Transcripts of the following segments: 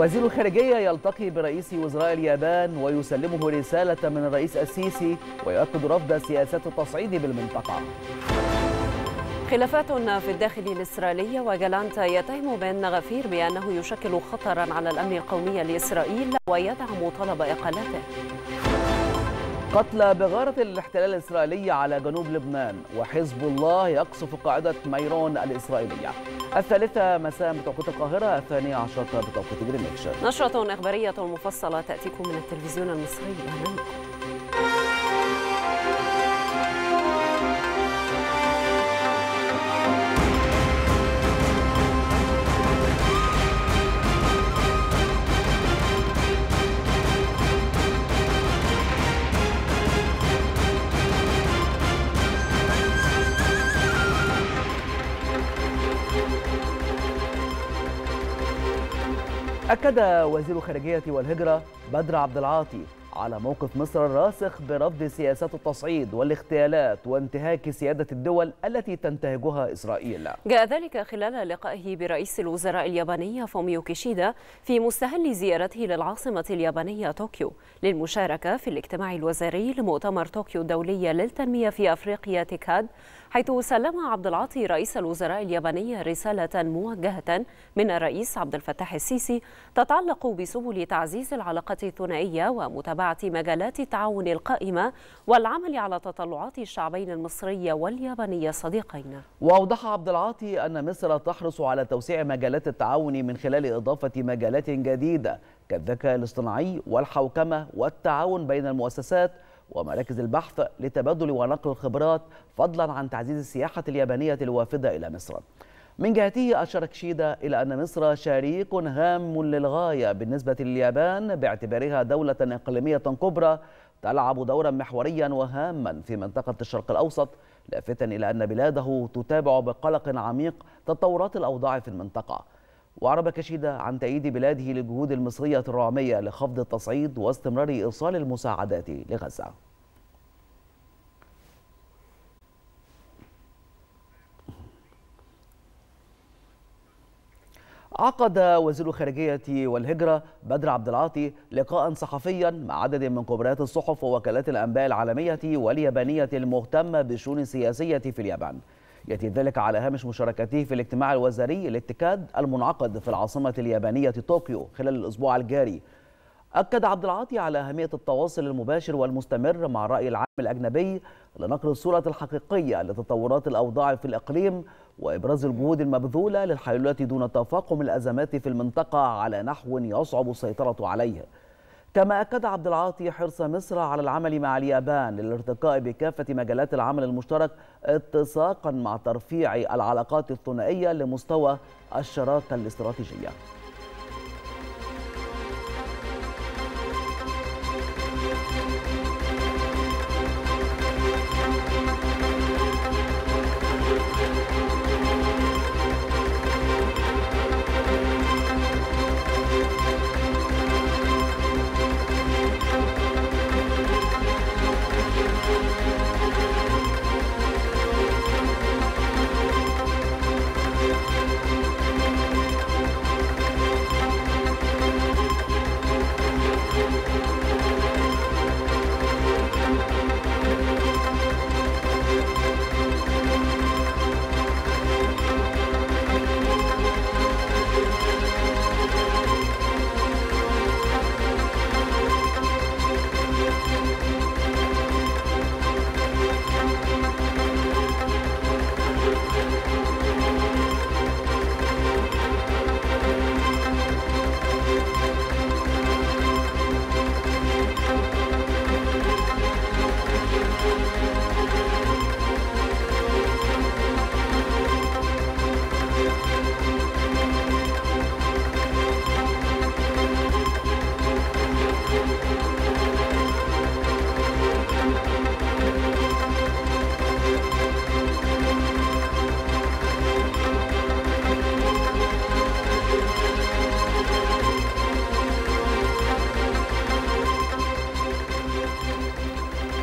وزير الخارجية يلتقي برئيس وزراء اليابان ويسلمه رسالة من الرئيس السيسي ويؤكد رفض سياسات التصعيد بالمنطقة خلافات في الداخل الإسرائيلي وجلانتا يتهم بأن غفير بأنه يشكل خطرا على الأمن القومي لإسرائيل ويدعم طلب إقالته قتلى بغارة الاحتلال الإسرائيلي على جنوب لبنان وحزب الله يقصف قاعدة ميرون الإسرائيلية الثالثة مساء بتوقيت القاهرة الثانية عشرة بتوقيت جرينتش نشرة إخبارية مفصلة تأتيكم من التلفزيون المصري أهلا أكد وزير الخارجية والهجرة بدر عبد العاطي على موقف مصر الراسخ برفض سياسات التصعيد والاغتيالات وانتهاك سيادة الدول التي تنتهجها إسرائيل جاء ذلك خلال لقائه برئيس الوزراء الياباني فوميو كيشيدا في مستهل زيارته للعاصمة اليابانية طوكيو للمشاركة في الاجتماع الوزاري لمؤتمر طوكيو الدولية للتنمية في أفريقيا تيكاد حيث سلم عبد العاطي رئيس الوزراء الياباني رسالة موجهة من الرئيس عبد الفتاح السيسي تتعلق بسبل تعزيز العلاقة الثنائية ومتابعة مجالات التعاون القائمة والعمل على تطلعات الشعبين المصري والياباني الصديقين. وأوضح عبد العاطي أن مصر تحرص على توسيع مجالات التعاون من خلال إضافة مجالات جديدة كالذكاء الاصطناعي والحوكمة والتعاون بين المؤسسات ومراكز البحث لتبادل ونقل الخبرات فضلا عن تعزيز السياحة اليابانية الوافدة إلى مصر من جهته أشار كشيدا إلى أن مصر شريك هام للغاية بالنسبة لليابان باعتبارها دولة إقليمية كبرى تلعب دورا محوريا وهاما في منطقة الشرق الأوسط لافتا إلى أن بلاده تتابع بقلق عميق تطورات الأوضاع في المنطقة وعرب كشيدة عن تأييد بلاده للجهود المصرية الرامية لخفض التصعيد واستمرار إيصال المساعدات لغزة عقد وزير الخارجية والهجرة بدر عبد العاطي لقاء صحفيا مع عدد من كبريات الصحف ووكالات الأنباء العالمية واليابانية المهتمة بالشؤون السياسية في اليابان يأتي ذلك على هامش مشاركته في الاجتماع الوزاري الاتكاد المنعقد في العاصمة اليابانية طوكيو خلال الأسبوع الجاري أكد عبد العاطي على أهمية التواصل المباشر والمستمر مع الرأي العام الأجنبي لنقل الصورة الحقيقية لتطورات الأوضاع في الإقليم وإبراز الجهود المبذولة للحلول دون تفاقم الأزمات في المنطقة على نحو يصعب السيطرة عليه كما أكد عبد العاطي حرص مصر على العمل مع اليابان للارتقاء بكافة مجالات العمل المشترك اتساقا مع ترفيع العلاقات الثنائية لمستوى الشراكة الاستراتيجية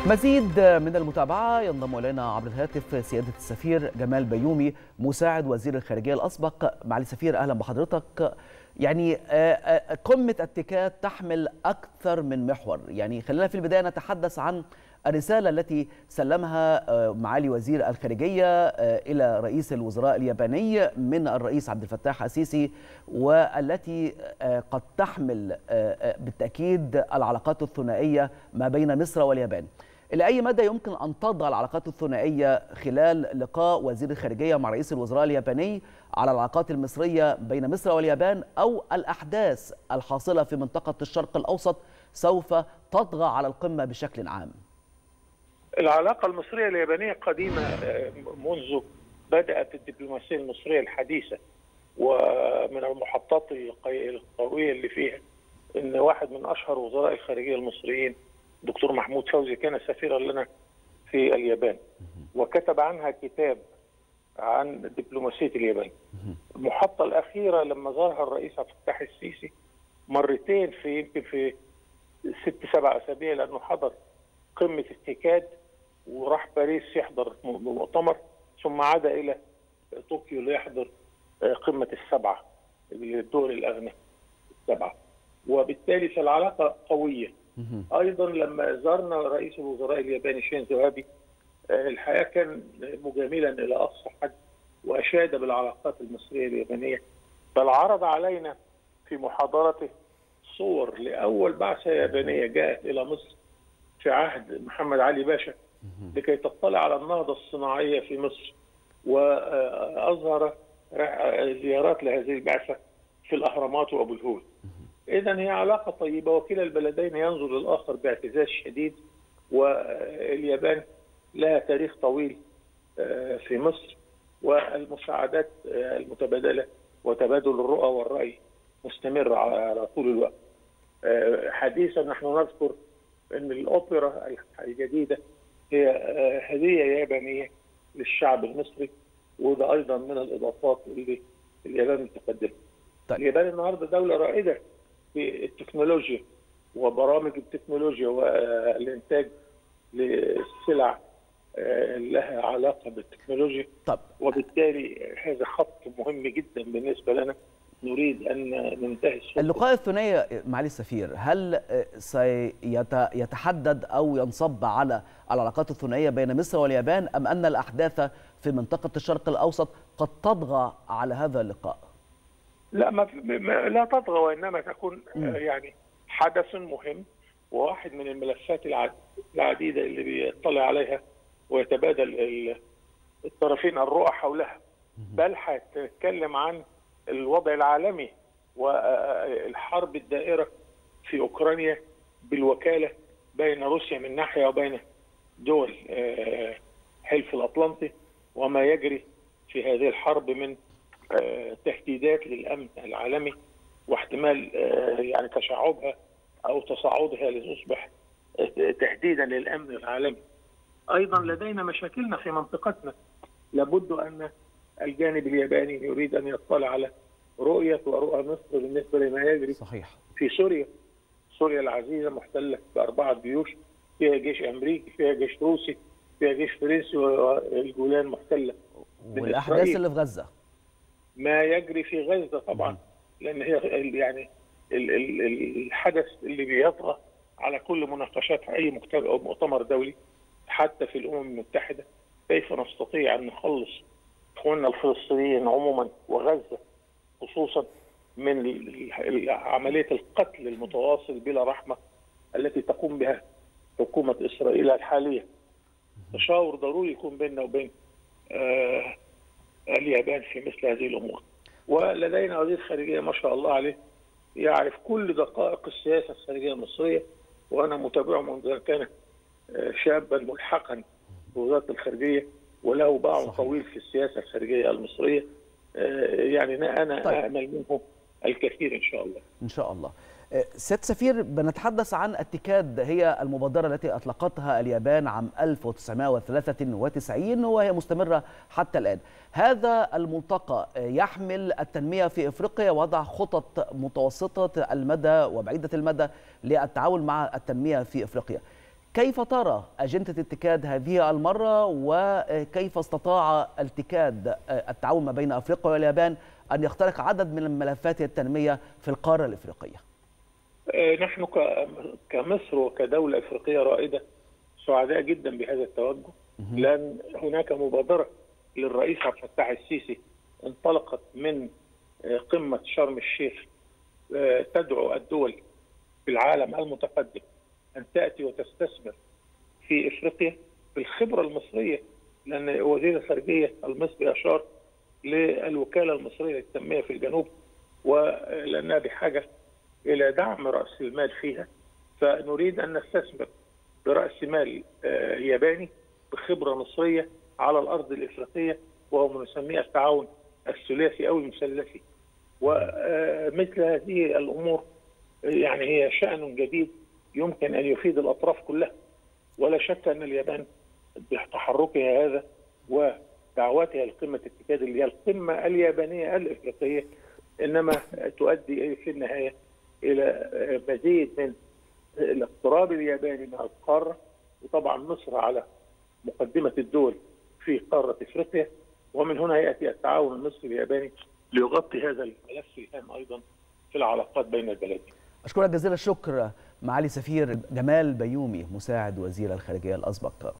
مزيد من المتابعة ينضم إلينا عبر الهاتف سيادة السفير جمال بيومي مساعد وزير الخارجية الأسبق معالي السفير أهلا بحضرتك يعني آه، آه، قمة التكات تحمل أكثر من محور يعني خلينا في البداية نتحدث عن الرسالة التي سلمها آه، معالي وزير الخارجية إلى رئيس الوزراء الياباني من الرئيس عبد الفتاح السيسي والتي قد تحمل بالتأكيد العلاقات الثنائية ما بين مصر واليابان إلى أي مدى يمكن أن تضع العلاقات الثنائية خلال لقاء وزير الخارجية مع رئيس الوزراء الياباني على العلاقات المصرية بين مصر واليابان أو الأحداث الحاصلة في منطقة الشرق الأوسط سوف تطغى على القمة بشكل عام العلاقة المصرية اليابانية قديمة آه، منذ بدأت الدبلوماسية المصرية الحديثة ومن المحطات القوية اللي فيها ان واحد من اشهر وزراء الخارجيه المصريين دكتور محمود فوزي كان سفيرا لنا في اليابان وكتب عنها كتاب عن دبلوماسيه اليابان. المحطه الاخيره لما زارها الرئيس عبد الفتاح السيسي مرتين في يمكن في ست سبع اسابيع لانه حضر قمه استيكاد وراح باريس يحضر مؤتمر ثم عاد الى طوكيو ليحضر آه، قمه السبعه للدول الأغنى السبعه وبالتالي فالعلاقه قويه ايضا لما زارنا رئيس الوزراء الياباني شينزو ابي آه، الحقيقه كان مجاملا الى اقصى حد واشاد بالعلاقات المصريه اليابانيه بل عرض علينا في محاضرته صور لاول بعثه يابانيه جاءت الى مصر في عهد محمد علي باشا لكي تطلع على النهضه الصناعيه في مصر واظهر زيارات لهذه البعثه في الاهرامات وابو الهول إذا هي علاقة طيبة وكلا البلدين ينظر للآخر باعتزاز شديد واليابان لها تاريخ طويل آه، في مصر والمساعدات آه، المتبادلة وتبادل الرؤى والرأي مستمر على طول الوقت آه، حديثا نحن نذكر أن الأوبرا الجديدة هي هدية يابانية للشعب المصري وده أيضا من الإضافات اللي اليابان بتقدمها. طيب. اليابان النهارده دولة رائدة في التكنولوجيا وبرامج التكنولوجيا والانتاج للسلع آه، لها علاقه بالتكنولوجيا طب. وبالتالي هذا خط مهم جدا بالنسبه لنا نريد ان ننتهي السلطه اللقاء الثنائي معالي السفير هل آه، سيتحدد او ينصب على العلاقات الثنائيه بين مصر واليابان ام ان الاحداث في منطقه الشرق الاوسط قد تطغى على هذا اللقاء؟ لا ما لا تطغى وانما تكون آه، يعني حدث مهم وواحد من الملفات العديده اللي بيطلع عليها ويتبادل الطرفين الرؤى حولها بل هتتكلم عن الوضع العالمي والحرب آه، آه، الدائره في اوكرانيا بالوكاله بين روسيا من ناحيه وبين دول حلف الاطلنطي وما يجري في هذه الحرب من آه، تهديدات للامن العالمي واحتمال آه، يعني تشعبها او تصاعدها لتصبح آه، تهديدا للامن العالمي. ايضا لدينا مشاكلنا في منطقتنا لابد ان الجانب الياباني يريد ان يطلع على رؤيه ورؤى مصر بالنسبه لما يجري صحيح في سوريا. سوريا العزيزه محتله باربعه جيوش فيها جيش امريكي، فيها جيش روسي، فيها جيش فرنسي والجولان محتله. والاحداث اللي في غزه. ما يجري في غزه طبعا لان هي يعني الحدث اللي بيطغى على كل مناقشات اي مؤتمر دولي حتى في الامم المتحده كيف نستطيع ان نخلص اخواننا الفلسطينيين عموما وغزه خصوصا من عمليه القتل المتواصل بلا رحمه التي تقوم بها حكومه اسرائيل الحاليه تشاور ضروري يكون بيننا وبين آه اليابان في مثل هذه الامور. ولدينا وزير خارجيه ما شاء الله عليه يعرف كل دقائق السياسه الخارجيه المصريه وانا متابعه منذ ان كان آه، شابا ملحقا بوزاره الخارجيه وله باع طويل في السياسه الخارجيه المصريه آه، يعني انا طيب. امل منه الكثير ان شاء الله. ان شاء الله. آه، سيد سفير بنتحدث عن التيكاد هي المبادرة التي أطلقتها اليابان عام 1993 وهي مستمرة حتى الآن هذا الملتقى يحمل التنمية في إفريقيا وضع خطط متوسطة المدى وبعيدة المدى للتعاون مع التنمية في إفريقيا كيف ترى أجندة التكاد هذه المرة وكيف استطاع التكاد آه، التعاون ما بين أفريقيا واليابان أن يخترق عدد من الملفات التنمية في القارة الإفريقية آه، نحن كمصر وكدولة إفريقية رائدة سعداء جدا بهذا التوجه لأن هناك مبادرة للرئيس عبد الفتاح السيسي انطلقت من آه، قمة شرم الشيخ آه، تدعو الدول في العالم المتقدم أن تأتي وتستثمر في إفريقيا بالخبرة المصرية لأن وزير الخارجية المصري أشار للوكالة المصرية للتنمية في الجنوب ولأنها بحاجة الى دعم راس المال فيها فنريد ان نستثمر براس مال آه، ياباني بخبره مصريه على الارض الافريقيه وهو ما نسميه التعاون الثلاثي او المثلثي ومثل آه، هذه الامور يعني هي شان جديد يمكن ان يفيد الاطراف كلها ولا شك ان اليابان بتحركها هذا ودعواتها لقمه التكاد اللي هي القمه اليابانيه الافريقيه انما تؤدي في النهايه الى مزيد من الاقتراب الياباني من القاره وطبعا مصر على مقدمه الدول في قاره افريقيا ومن هنا ياتي التعاون المصري الياباني ليغطي هذا الملف الهام ايضا في العلاقات بين البلدين. اشكرك جزيل الشكر معالي سفير جمال بيومي مساعد وزير الخارجيه الاسبق.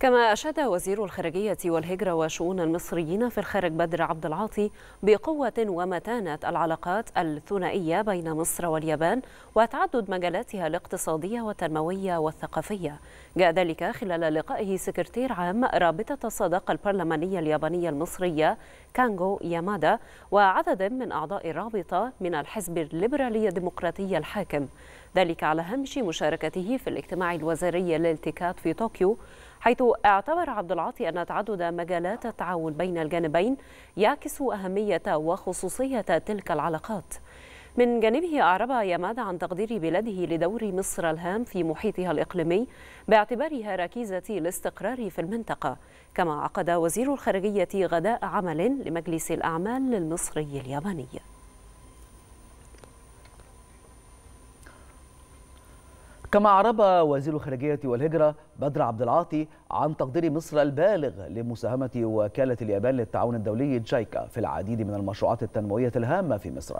كما أشاد وزير الخارجية والهجرة وشؤون المصريين في الخارج بدر عبد العاطي بقوة ومتانة العلاقات الثنائية بين مصر واليابان وتعدد مجالاتها الاقتصادية والتنموية والثقافية جاء ذلك خلال لقائه سكرتير عام رابطة الصداقة البرلمانية اليابانية المصرية كانغو يامادا وعدد من أعضاء الرابطة من الحزب الليبرالي الديمقراطي الحاكم ذلك على هامش مشاركته في الاجتماع الوزاري للالتكات في طوكيو حيث اعتبر عبد العاطي أن تعدد مجالات التعاون بين الجانبين يعكس أهمية وخصوصية تلك العلاقات من جانبه أعرب يماد عن تقدير بلاده لدور مصر الهام في محيطها الإقليمي باعتبارها ركيزة الاستقرار في المنطقة كما عقد وزير الخارجية غداء عمل لمجلس الأعمال المصري الياباني كما أعرب وزير الخارجية والهجرة بدر عبد العاطي عن تقدير مصر البالغ لمساهمة وكالة اليابان للتعاون الدولي جايكا في العديد من المشروعات التنموية الهامة في مصر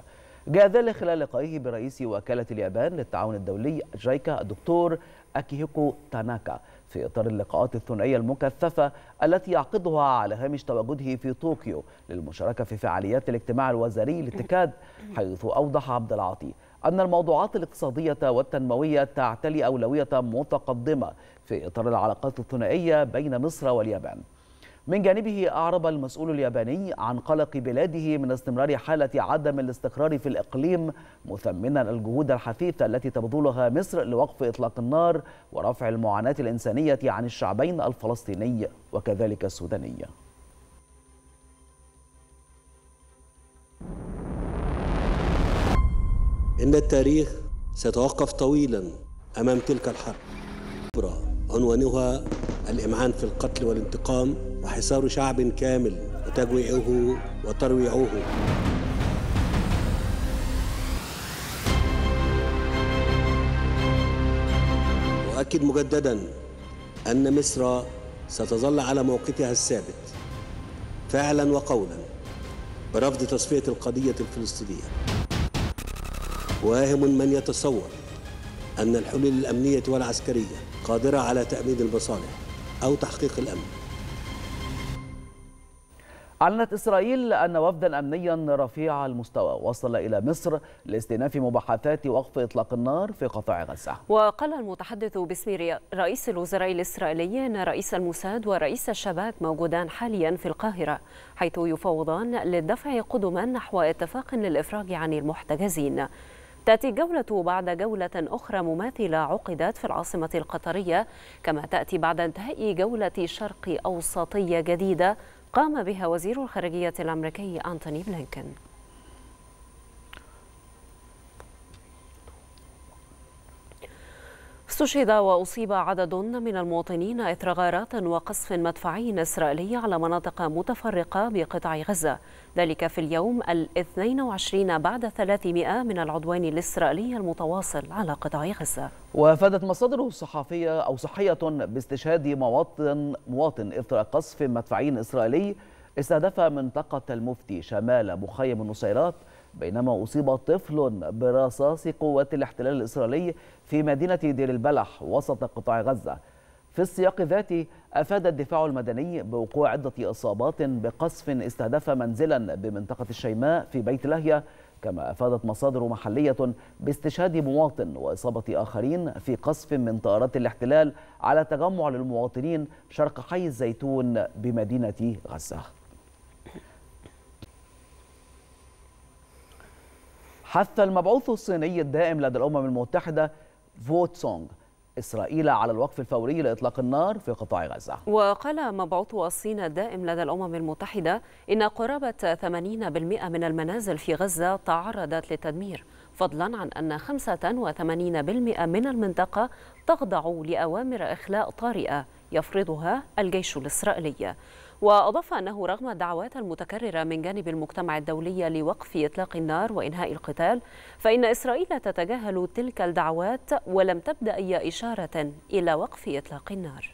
جاء ذلك خلال لقائه برئيس وكالة اليابان للتعاون الدولي جايكا الدكتور أكيهيكو تاناكا في إطار اللقاءات الثنائية المكثفة التي يعقدها على هامش تواجده في طوكيو للمشاركة في فعاليات الاجتماع الوزاري للتكاد حيث أوضح عبد العاطي أن الموضوعات الاقتصادية والتنموية تعتلي أولوية متقدمة في إطار العلاقات الثنائية بين مصر واليابان من جانبه أعرب المسؤول الياباني عن قلق بلاده من استمرار حالة عدم الاستقرار في الإقليم مثمنا الجهود الحثيثة التي تبذلها مصر لوقف إطلاق النار ورفع المعاناة الإنسانية عن الشعبين الفلسطيني وكذلك السوداني إن التاريخ سيتوقف طويلا أمام تلك الحرب عنوانها الإمعان في القتل والانتقام وحصار شعب كامل وتجويعه وترويعه أؤكد مجددا أن مصر ستظل على موقفها الثابت فعلا وقولا برفض تصفية القضية الفلسطينية واهم من يتصور أن الحلول الأمنية والعسكرية قادرة على تأمين المصالح أو تحقيق الأمن أعلنت إسرائيل أن وفدا أمنيا رفيع المستوى وصل إلى مصر لاستئناف مباحثات وقف إطلاق النار في قطاع غزة وقال المتحدث باسم رئيس الوزراء الإسرائيلي أن رئيس الموساد ورئيس الشباك موجودان حاليا في القاهرة حيث يفوضان للدفع قدما نحو اتفاق للإفراج عن المحتجزين تأتي جولة بعد جولة أخرى مماثلة عقدت في العاصمة القطرية كما تأتي بعد انتهاء جولة شرق أوسطية جديدة قام بها وزير الخارجية الأمريكي أنتوني بلينكن استشهد وأصيب عدد من المواطنين إثر غارات وقصف مدفعي إسرائيلي على مناطق متفرقة بقطاع غزة ذلك في اليوم الاثنين وعشرين بعد 300 من العدوان الإسرائيلي المتواصل على قطاع غزة وافادت مصادر صحفيه أو صحية باستشهاد مواطن مواطن إثر قصف مدفعي إسرائيلي استهدف منطقة المفتي شمال مخيم النصيرات بينما أصيب طفل برصاص قوات الاحتلال الإسرائيلي في مدينة دير البلح وسط قطاع غزة في السياق ذاته أفاد الدفاع المدني بوقوع عدة إصابات بقصف استهدف منزلا بمنطقة الشيماء في بيت لهية كما أفادت مصادر محلية باستشهاد مواطن وإصابة آخرين في قصف من طائرات الاحتلال على تجمع للمواطنين شرق حي الزيتون بمدينة غزة حث المبعوث الصيني الدائم لدى الأمم المتحدة فوت سونغ إسرائيل على الوقف الفوري لإطلاق النار في قطاع غزة وقال مبعوث الصين الدائم لدى الأمم المتحدة إن قرابة 80% من المنازل في غزة تعرضت للتدمير فضلا عن أن 85% من المنطقة تخضع لأوامر إخلاء طارئة يفرضها الجيش الإسرائيلي وأضاف أنه رغم الدعوات المتكررة من جانب المجتمع الدولي لوقف إطلاق النار وإنهاء القتال فإن إسرائيل تتجاهل تلك الدعوات ولم تبدأ أي إشارة إلى وقف إطلاق النار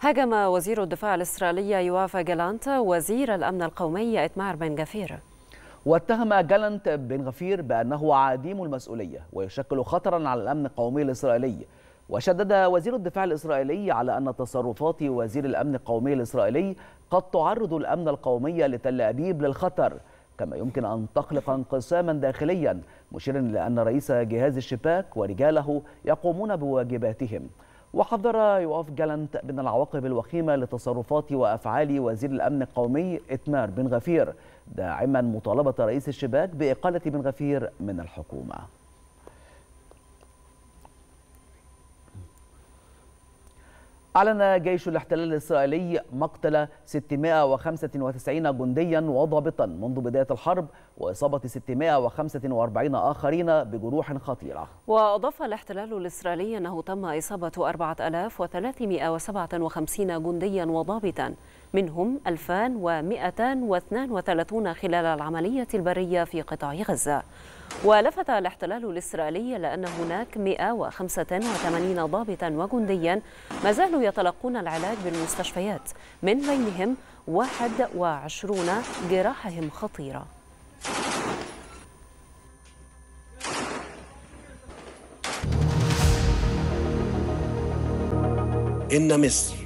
هاجم وزير الدفاع الإسرائيلي يوافا جالانت وزير الأمن القومي إتمار بن جافير واتهم جالنت بن غفير بأنه عديم المسؤولية ويشكل خطرا على الأمن القومي الإسرائيلي وشدد وزير الدفاع الإسرائيلي على أن تصرفات وزير الأمن القومي الإسرائيلي قد تعرض الأمن القومي لتل أبيب للخطر كما يمكن أن تخلق انقساما داخليا مشيرا إلى أن رئيس جهاز الشباك ورجاله يقومون بواجباتهم وحذر يوف جالنت من العواقب الوخيمة لتصرفات وأفعال وزير الأمن القومي إتمار بن غفير داعما مطالبة رئيس الشباك بإقالة بن غفير من الحكومة أعلن جيش الاحتلال الإسرائيلي مقتل 695 جنديا وضابطا منذ بداية الحرب وإصابة 645 آخرين بجروح خطيرة وأضاف الاحتلال الإسرائيلي أنه تم إصابة 4357 جنديا وضابطا منهم 2232 خلال العملية البرية في قطاع غزة ولفت الاحتلال الإسرائيلي لأن هناك 185 ضابطا وجنديا ما زالوا يتلقون العلاج بالمستشفيات من بينهم 21 جراحهم خطيره إن مصر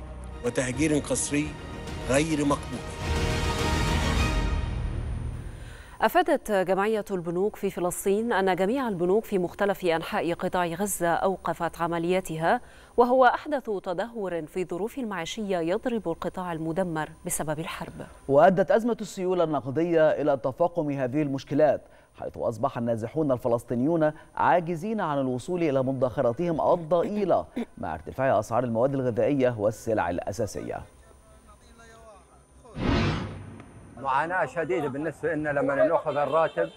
وتهجير قسري غير مقبول أفادت جمعية البنوك في فلسطين أن جميع البنوك في مختلف أنحاء قطاع غزة أوقفت عملياتها وهو أحدث تدهور في ظروف المعيشية يضرب القطاع المدمر بسبب الحرب وأدت أزمة السيولة النقدية إلى تفاقم هذه المشكلات حيث أصبح النازحون الفلسطينيون عاجزين عن الوصول إلى مدخراتهم الضئيلة مع ارتفاع أسعار المواد الغذائية والسلع الأساسية معاناة شديدة بالنسبة لنا لما نأخذ الراتب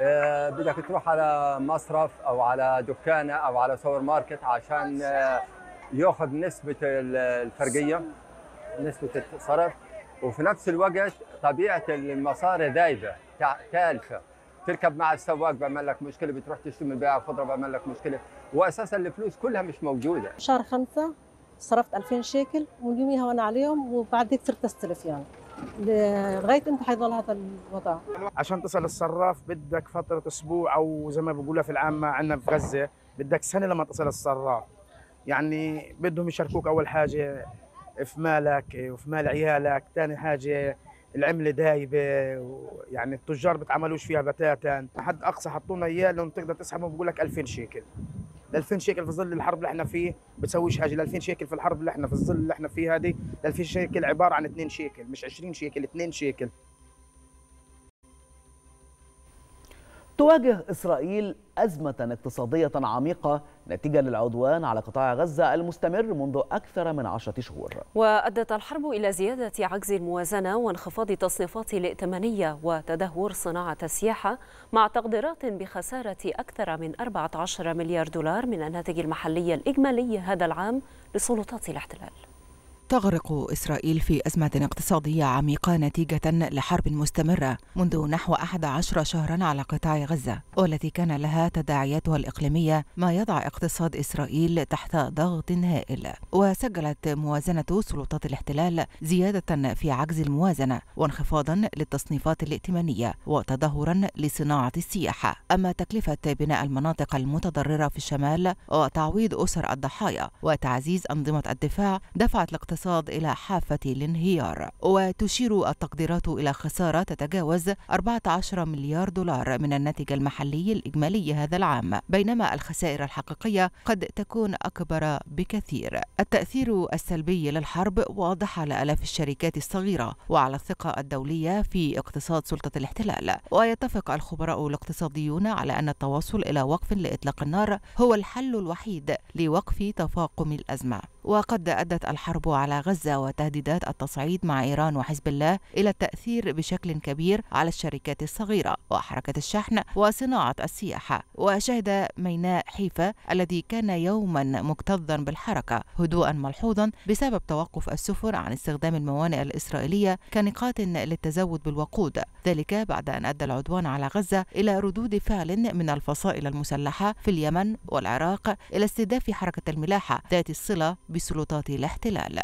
آه، بدك تروح على مصرف أو على دكانة أو على سوبر ماركت عشان آه، ياخذ نسبة الفرقية نسبة الصرف وفي نفس الوقت طبيعة المصاري ذايبة تالفة تركب مع السواق بيعمل لك مشكله بتروح تشتري من بيع الخضره بيعمل لك مشكله واساسا الفلوس كلها مش موجوده شهر خمسة صرفت 2000 شيكل ومن يوميها وانا عليهم وبعد هيك صرت استلف يعني لغايه امتى حيضل هذا الوضع؟ عشان تصل الصراف بدك فتره اسبوع او زي ما بقولها في العامه عندنا في غزه بدك سنه لما تصل الصراف يعني بدهم يشاركوك اول حاجه في مالك وفي مال عيالك ثاني حاجه العمله دايبه ويعني التجار بتعملوش فيها بتاتا حد اقصى حطوا لنا اياه لو تقدر تسحبه بقول لك 2000 شيكل ل 2000 شيكل في ظل الحرب اللي احنا فيه بتسويش حاجه ل 2000 شيكل في الحرب اللي احنا في الظل اللي احنا فيه هذه ل 2000 شيكل عباره عن 2 شيكل مش 20 شيكل 2 شيكل تواجه إسرائيل أزمة اقتصادية عميقة نتيجة للعدوان على قطاع غزة المستمر منذ أكثر من عشرة شهور وأدت الحرب إلى زيادة عجز الموازنة وانخفاض تصنيفات الائتمانية وتدهور صناعة السياحة مع تقديرات بخسارة أكثر من 14 مليار دولار من الناتج المحلي الإجمالي هذا العام لسلطات الاحتلال تغرق إسرائيل في أزمة اقتصادية عميقة نتيجة لحرب مستمرة منذ نحو 11 شهرا على قطاع غزة والتي كان لها تداعياتها الإقليمية ما يضع اقتصاد إسرائيل تحت ضغط هائل وسجلت موازنة سلطات الاحتلال زيادة في عجز الموازنة وانخفاضا للتصنيفات الائتمانية وتدهورا لصناعة السياحة أما تكلفة بناء المناطق المتضررة في الشمال وتعويض أسر الضحايا وتعزيز أنظمة الدفاع دفعت الاقتصاد الاقتصاد إلى حافة الانهيار وتشير التقديرات إلى خسارة تتجاوز 14 مليار دولار من الناتج المحلي الإجمالي هذا العام بينما الخسائر الحقيقية قد تكون أكبر بكثير التأثير السلبي للحرب واضح على آلاف الشركات الصغيرة وعلى الثقة الدولية في اقتصاد سلطة الاحتلال ويتفق الخبراء الاقتصاديون على أن التوصل إلى وقف لإطلاق النار هو الحل الوحيد لوقف تفاقم الأزمة وقد أدت الحرب على غزة وتهديدات التصعيد مع إيران وحزب الله إلى التأثير بشكل كبير على الشركات الصغيرة وحركة الشحن وصناعة السياحة وشهد ميناء حيفا الذي كان يوما مكتظا بالحركة هدوءا ملحوظا بسبب توقف السفن عن استخدام الموانئ الإسرائيلية كنقاط للتزود بالوقود ذلك بعد أن أدى العدوان على غزة إلى ردود فعل من الفصائل المسلحة في اليمن والعراق إلى استهداف حركة الملاحة ذات الصلة بسلطات الاحتلال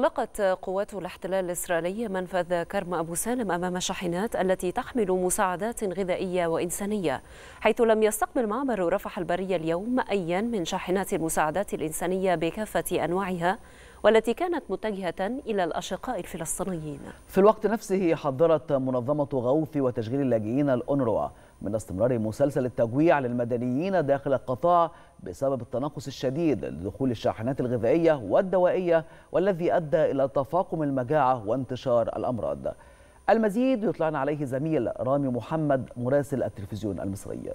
أغلقت قوات الاحتلال الإسرائيلي منفذ كرم أبو سالم أمام شاحنات التي تحمل مساعدات غذائية وإنسانية حيث لم يستقبل معبر رفح البرية اليوم أيا من شاحنات المساعدات الإنسانية بكافة أنواعها والتي كانت متجهة إلى الأشقاء الفلسطينيين في الوقت نفسه حضرت منظمة غوث وتشغيل اللاجئين الأونروا من استمرار مسلسل التجويع للمدنيين داخل القطاع بسبب التناقص الشديد لدخول الشاحنات الغذائية والدوائية والذي أدى إلى تفاقم المجاعة وانتشار الأمراض المزيد يطلعنا عليه زميل رامي محمد مراسل التلفزيون المصري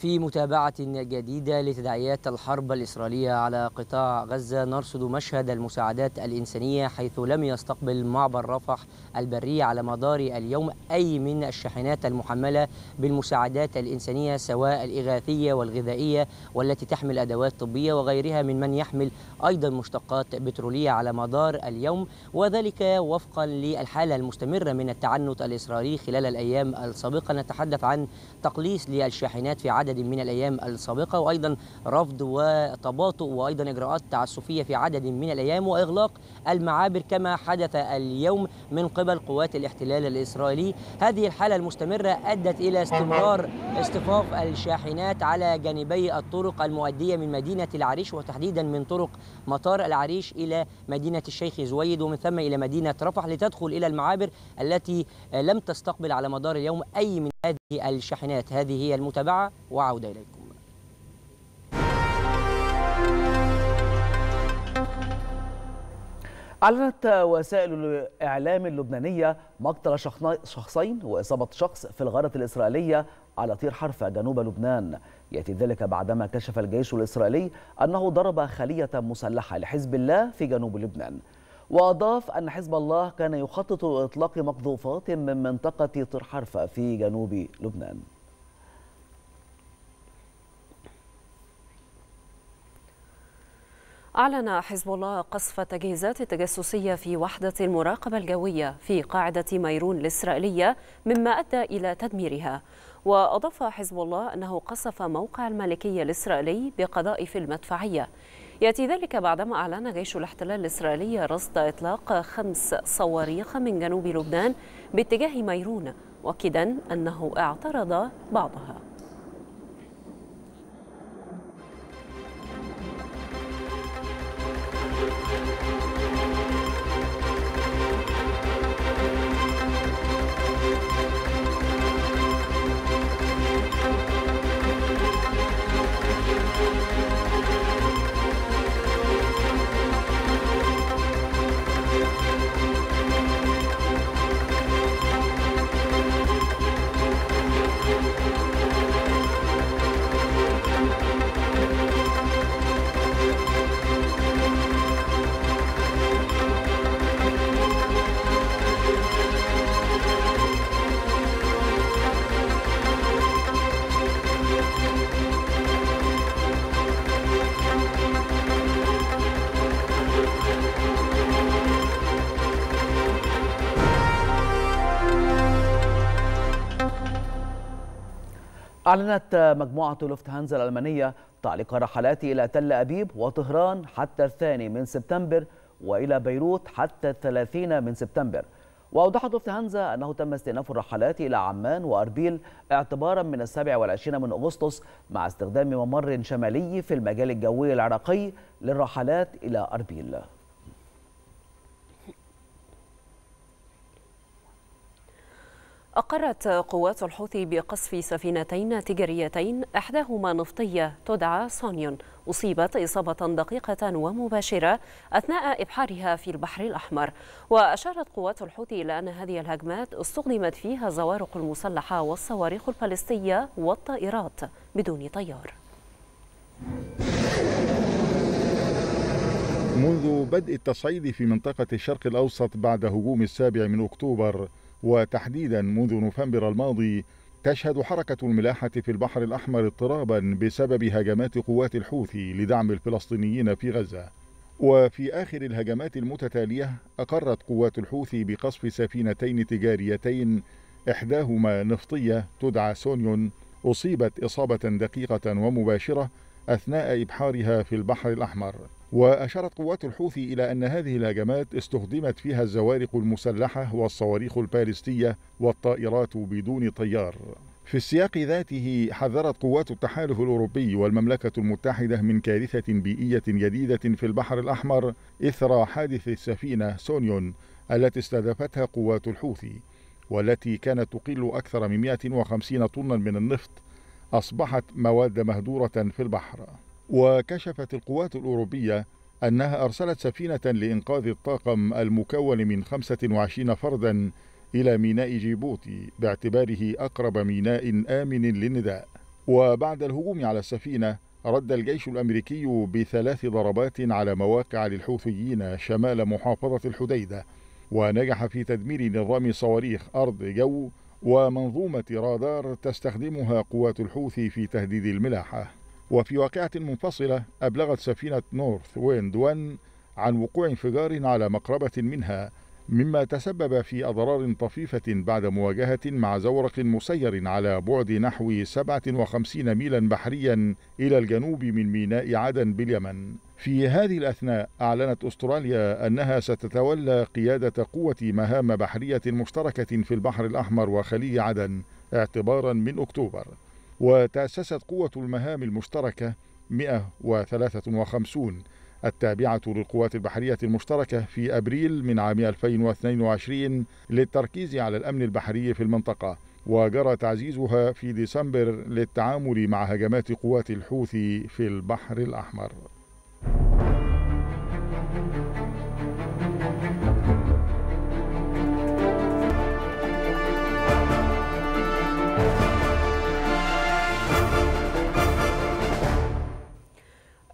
في متابعة جديدة لتداعيات الحرب الإسرائيلية على قطاع غزة نرصد مشهد المساعدات الإنسانية حيث لم يستقبل معبر رفح البري على مدار اليوم أي من الشاحنات المحملة بالمساعدات الإنسانية سواء الإغاثية والغذائية والتي تحمل أدوات طبية وغيرها من من يحمل أيضا مشتقات بترولية على مدار اليوم وذلك وفقا للحالة المستمرة من التعنت الإسرائيلي خلال الأيام السابقة نتحدث عن تقليص للشاحنات في عدد عدد من الأيام السابقة وأيضا رفض وتباطؤ وأيضا إجراءات تعسفية في عدد من الأيام وإغلاق المعابر كما حدث اليوم من قبل قوات الاحتلال الإسرائيلي هذه الحالة المستمرة أدت إلى استمرار اصطفاف الشاحنات على جانبي الطرق المؤدية من مدينة العريش وتحديدا من طرق مطار العريش إلى مدينة الشيخ زويد ومن ثم إلى مدينة رفح لتدخل إلى المعابر التي لم تستقبل على مدار اليوم أي من هذه الشاحنات هذه هي المتابعة وأعود إليكم أعلنت وسائل الإعلام اللبنانية مقتل شخصين وإصابة شخص في الغارة الإسرائيلية على طير حرفة جنوب لبنان يأتي ذلك بعدما كشف الجيش الإسرائيلي أنه ضرب خلية مسلحة لحزب الله في جنوب لبنان وأضاف أن حزب الله كان يخطط لإطلاق مقذوفات من منطقة طير حرفة في جنوب لبنان أعلن حزب الله قصف تجهيزات التجسسية في وحدة المراقبة الجوية في قاعدة ميرون الإسرائيلية مما أدى إلى تدميرها وأضاف حزب الله أنه قصف موقع الملكية الإسرائيلي بقذائف المدفعية يأتي ذلك بعدما أعلن جيش الاحتلال الإسرائيلي رصد إطلاق خمس صواريخ من جنوب لبنان باتجاه ميرون مؤكدا أنه اعترض بعضها أعلنت مجموعة لوفتهانزا الألمانية تعليق رحلات إلى تل أبيب وطهران حتى الثاني من سبتمبر وإلى بيروت حتى الثلاثين من سبتمبر وأوضحت لوفتهانزا أنه تم استئناف الرحلات إلى عمان وأربيل اعتبارا من السابع والعشرين من أغسطس مع استخدام ممر شمالي في المجال الجوي العراقي للرحلات إلى أربيل أقرت قوات الحوثي بقصف سفينتين تجاريتين إحداهما نفطية تدعى سونيون أصيبت إصابة دقيقة ومباشرة أثناء إبحارها في البحر الأحمر وأشارت قوات الحوثي إلى أن هذه الهجمات استخدمت فيها الزوارق المسلحة والصواريخ الفلسطينية والطائرات بدون طيار منذ بدء التصعيد في منطقة الشرق الأوسط بعد هجوم السابع من أكتوبر وتحديدا منذ نوفمبر الماضي تشهد حركة الملاحة في البحر الأحمر اضطرابا بسبب هجمات قوات الحوثي لدعم الفلسطينيين في غزة وفي آخر الهجمات المتتالية أقرت قوات الحوثي بقصف سفينتين تجاريتين إحداهما نفطية تدعى سونيون أصيبت إصابة دقيقة ومباشرة أثناء إبحارها في البحر الأحمر وأشارت قوات الحوثي إلى أن هذه الهجمات استخدمت فيها الزوارق المسلحة والصواريخ البالستية والطائرات بدون طيار في السياق ذاته حذرت قوات التحالف الأوروبي والمملكة المتحدة من كارثة بيئية جديدة في البحر الأحمر إثر حادث السفينة سونيون التي استهدفتها قوات الحوثي والتي كانت تقل أكثر من 150 طنا من النفط أصبحت مواد مهدورة في البحر وكشفت القوات الأوروبية أنها أرسلت سفينة لإنقاذ الطاقم المكون من 25 فرداً إلى ميناء جيبوتي باعتباره أقرب ميناء آمن للنداء وبعد الهجوم على السفينة رد الجيش الأمريكي بثلاث ضربات على مواقع للحوثيين شمال محافظة الحديدة ونجح في تدمير نظام صواريخ أرض جو ومنظومة رادار تستخدمها قوات الحوثي في تهديد الملاحة وفي واقعة منفصلة أبلغت سفينة نورث ويند 1 عن وقوع انفجار على مقربة منها مما تسبب في أضرار طفيفة بعد مواجهة مع زورق مسير على بعد نحو 57 ميلا بحريا إلى الجنوب من ميناء عدن باليمن. في هذه الأثناء أعلنت أستراليا أنها ستتولى قيادة قوة مهام بحرية مشتركة في البحر الأحمر وخلي عدن اعتبارا من أكتوبر. وتأسست قوة المهام المشتركة 153 التابعة للقوات البحرية المشتركة في أبريل من عام 2022 للتركيز على الأمن البحري في المنطقة وجرى تعزيزها في ديسمبر للتعامل مع هجمات قوات الحوثي في البحر الأحمر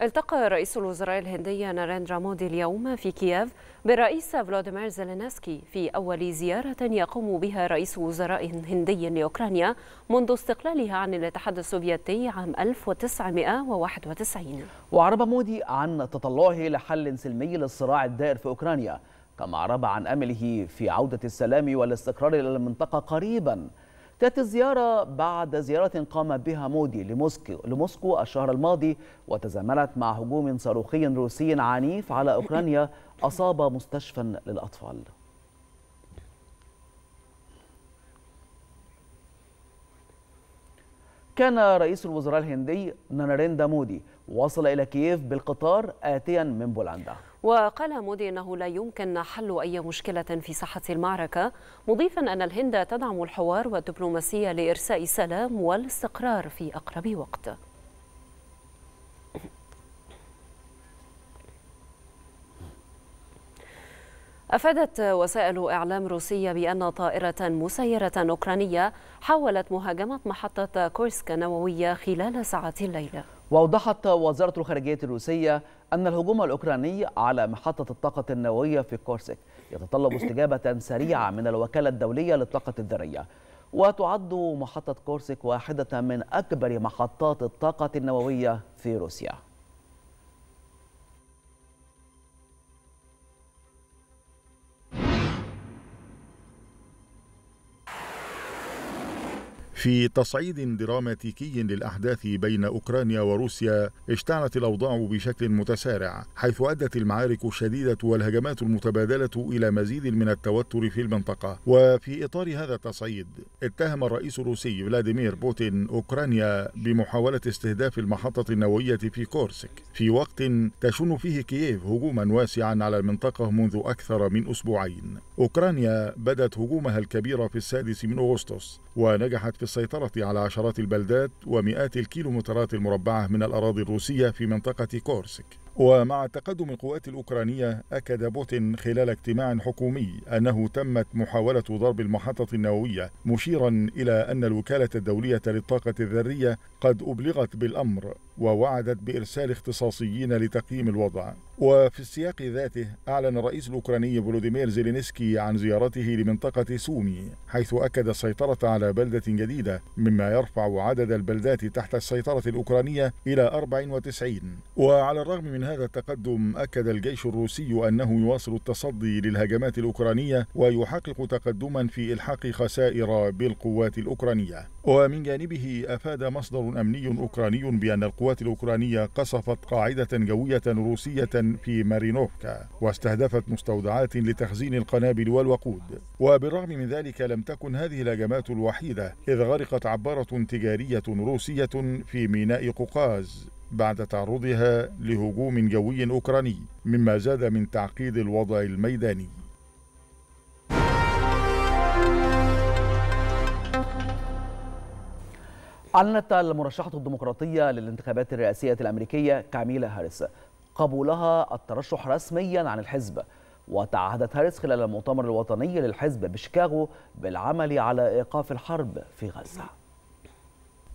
التقى رئيس الوزراء الهندي ناريندرا مودي اليوم في كييف بالرئيس فلاديمير زيلينسكي في أول زيارة يقوم بها رئيس وزراء هندي لأوكرانيا منذ استقلالها عن الاتحاد السوفيتي عام 1991 وعرب مودي عن تطلعه لحل سلمي للصراع الدائر في أوكرانيا كما عرب عن أمله في عودة السلام والاستقرار إلى المنطقة قريباً تأتي الزيارة بعد زيارة قام بها مودي لموسكو, لموسكو الشهر الماضي وتزامنت مع هجوم صاروخي روسي عنيف على أوكرانيا أصاب مستشفى للأطفال كان رئيس الوزراء الهندي ناناريندا مودي وصل إلى كييف بالقطار آتيا من بولندا وقال مودي أنه لا يمكن حل أي مشكلة في ساحة المعركة مضيفا أن الهند تدعم الحوار والدبلوماسية لإرساء السلام والاستقرار في أقرب وقت أفادت وسائل إعلام روسية بأن طائرة مسيرة أوكرانية حاولت مهاجمة محطة كورسك النووية خلال ساعات الليله وأوضحت وزارة الخارجية الروسية أن الهجوم الأوكراني على محطة الطاقة النووية في كورسك يتطلب استجابة سريعة من الوكالة الدولية للطاقة الذرية وتعد محطة كورسك واحدة من أكبر محطات الطاقة النووية في روسيا في تصعيد دراماتيكي للأحداث بين أوكرانيا وروسيا اشتعلت الأوضاع بشكل متسارع حيث أدت المعارك الشديدة والهجمات المتبادلة إلى مزيد من التوتر في المنطقة وفي إطار هذا التصعيد اتهم الرئيس الروسي فلاديمير بوتين أوكرانيا بمحاولة استهداف المحطة النووية في كورسك في وقت تشن فيه كييف هجوما واسعا على المنطقة منذ أكثر من أسبوعين أوكرانيا بدت هجومها الكبير في السادس من أغسطس ونجحت في السيطرة على عشرات البلدات ومئات الكيلومترات المربعة من الأراضي الروسية في منطقة كورسك ومع تقدم القوات الأوكرانية أكد بوتين خلال اجتماع حكومي أنه تمت محاولة ضرب المحطة النووية مشيرا إلى أن الوكالة الدولية للطاقة الذرية قد أبلغت بالأمر ووعدت بإرسال اختصاصيين لتقييم الوضع وفي السياق ذاته أعلن الرئيس الأوكراني فولوديمير زيلينسكي عن زيارته لمنطقة سومي حيث أكد السيطرة على بلدة جديدة مما يرفع عدد البلدات تحت السيطرة الأوكرانية إلى 94 وعلى الرغم من هذا التقدم أكد الجيش الروسي أنه يواصل التصدي للهجمات الأوكرانية ويحقق تقدما في إلحاق خسائر بالقوات الأوكرانية ومن جانبه أفاد مصدر أمني أوكراني بأن القوات الأوكرانية قصفت قاعدة جوية روسية في مارينوفكا واستهدفت مستودعات لتخزين القنابل والوقود وبالرغم من ذلك لم تكن هذه الهجمات الوحيدة إذ غرقت عبارة تجارية روسية في ميناء قوقاز بعد تعرضها لهجوم جوي أوكراني مما زاد من تعقيد الوضع الميداني أعلنت المرشحة الديمقراطية للانتخابات الرئاسية الأمريكية كاميلا هاريس قبولها الترشح رسميا عن الحزب وتعهدت هاريس خلال المؤتمر الوطني للحزب بشيكاغو بالعمل على إيقاف الحرب في غزة